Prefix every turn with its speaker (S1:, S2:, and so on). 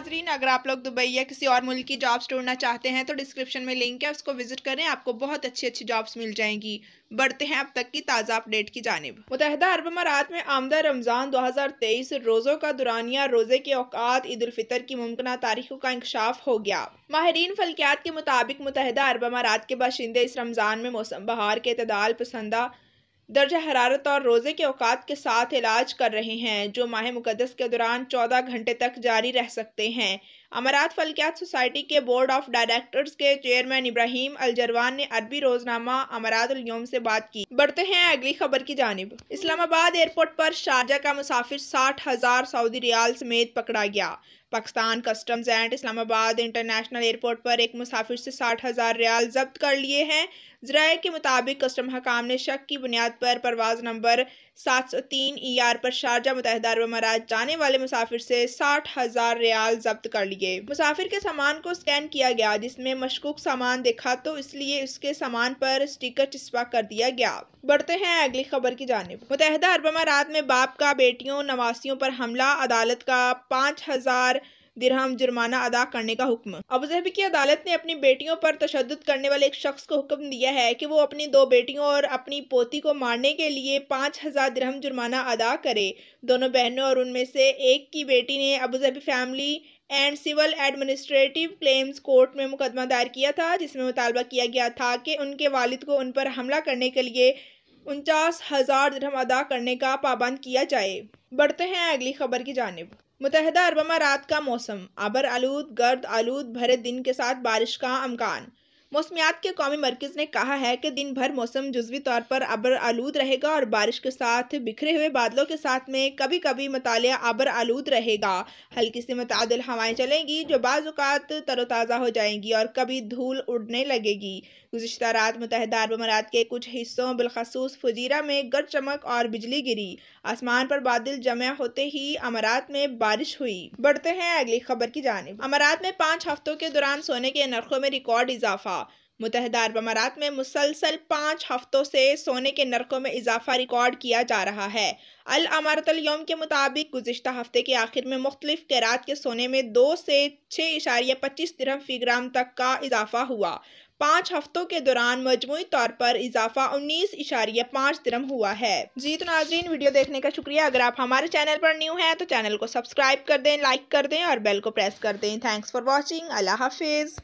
S1: नाजरीन अगर आप लोग दुबई या किसी और मुल्क की जॉब्स ढूंढना चाहते हैं तो डिस्क्रिप्शन में लिंक है उसको विजिट करें आपको बहुत अच्छी अच्छी जॉब्स मिल जाएंगी बढ़ते हैं अब तक की ताज़ा अपडेट की जानब मुतहदा अरब अमारात में आमदा रमज़ान 2023 रोज़ों का दुरानिया रोज़े के अवकात ईदालफ़ितर की मुमकिन तारीखों का इंकशाफ हो गया माहरीन फलकियात के मुताबिक मुतहदा अरब अमारात के बाशिंदे इस रमज़ान में मौसम बहार के अतदाल पसंदा दर्ज हरारत और रोज़े के अवकात के साथ इलाज कर रहे हैं जो माह मुकदस के दौरान चौदह घंटे तक जारी रह सकते हैं अमारात फलकियात सोसाइटी के बोर्ड ऑफ डायरेक्टर्स के चेयरमैन इब्राहिम अलजरवान ने अरबी रोजनामा अमारातम से बात की बढ़ते हैं अगली खबर की जानब इस्लामाबाद एयरपोर्ट पर शारजा का मुसाफिर साठ हजार सऊदी रियाल समेत पकड़ा गया Pakistan customs and Islamabad international airport पर एक मुसाफिर से साठ हज़ार रियाल जब्त कर लिए हैं जराए के मुताबिक कस्टम हकाम ने शक की बुनियाद पर परवाज़ नंबर सात सौ तीन ई आर पर शारजा मुतहदा अरब जाने वाले मुसाफिर से साठ हज़ार रियाल जब्त कर लिए गए मुसाफिर के सामान को स्कैन किया गया जिसमें मशकूक सामान देखा तो इसलिए उसके सामान पर स्टिकर चिस्पा कर दिया गया बढ़ते हैं अगली खबर की जानब मुतहदा अरब अमारात में बाप का बेटियों नवासियों पर हमला अदालत का पाँच हजार दिरहम जुर्माना अदा करने का हुक्म अबूजहबी की अदालत ने अपनी बेटियों पर तशद करने वाले एक शख्स को हुक्म दिया है कि वो अपनी दो बेटियों और अपनी पोती को मारने के लिए पाँच हज़ार दिरहम जुर्माना अदा करे दोनों बहनों और उनमें से एक की बेटी ने Abu Dhabi family and civil administrative claims court में मुकदमा दायर किया था जिसमें मुतालबा किया गया था कि उनके वालिद को उन पर हमला करने के लिए उनचास हज़ार दरहम अदा करने का पाबंद किया जाए बढ़ते हैं अगली खबर की जानब मुतहदा अरब रात का मौसम आबर आलूद गर्द आलूद भरे दिन के साथ बारिश का अमकान मौसमियात के कौमी मरकज़ ने कहा है कि दिन भर मौसम जजवी तौर पर अबर आलूद रहेगा और बारिश के साथ बिखरे हुए बादलों के साथ में कभी कभी मताल अबर आलूद रहेगा हल्की से मतदल हवाएं चलेंगी जो बाज़ात तरोताज़ा हो जाएंगी और कभी धूल उड़ने लगेगी गुजशत रात मुतहद अरब अमारात के कुछ हिस्सों बिलखसूस फजीरा में गर चमक और बिजली गिरी आसमान पर बादल जमा होते ही अमारात में बारिश हुई बढ़ते हैं अगली खबर की जानब अमारात में पाँच हफ्तों के दौरान सोने के नरखों में रिकॉर्ड इजाफा मुतहदा अरब अमारात में मुसलसल पाँच हफ्तों से सोने के नरकों में इजाफा रिकॉर्ड किया जा रहा है अल अमारतलयम के मुताबिक गुजशत हफ्ते के आखिर में मुख्तलिफ कैरात के सोने में दो से छः इशारिया पच्चीस दरम फी ग्राम तक का इजाफा हुआ पाँच हफ्तों के दौरान मजमू तौर पर इजाफा उन्नीस इशारिया पाँच दरम हुआ है जी तो नाजरीन वीडियो देखने का शुक्रिया अगर आप हमारे चैनल पर न्यू हैं तो चैनल को सब्सक्राइब कर दें लाइक कर दें और बेल को प्रेस कर दें थैंक्स फॉर वॉचिंग अल्लाह हाफिज़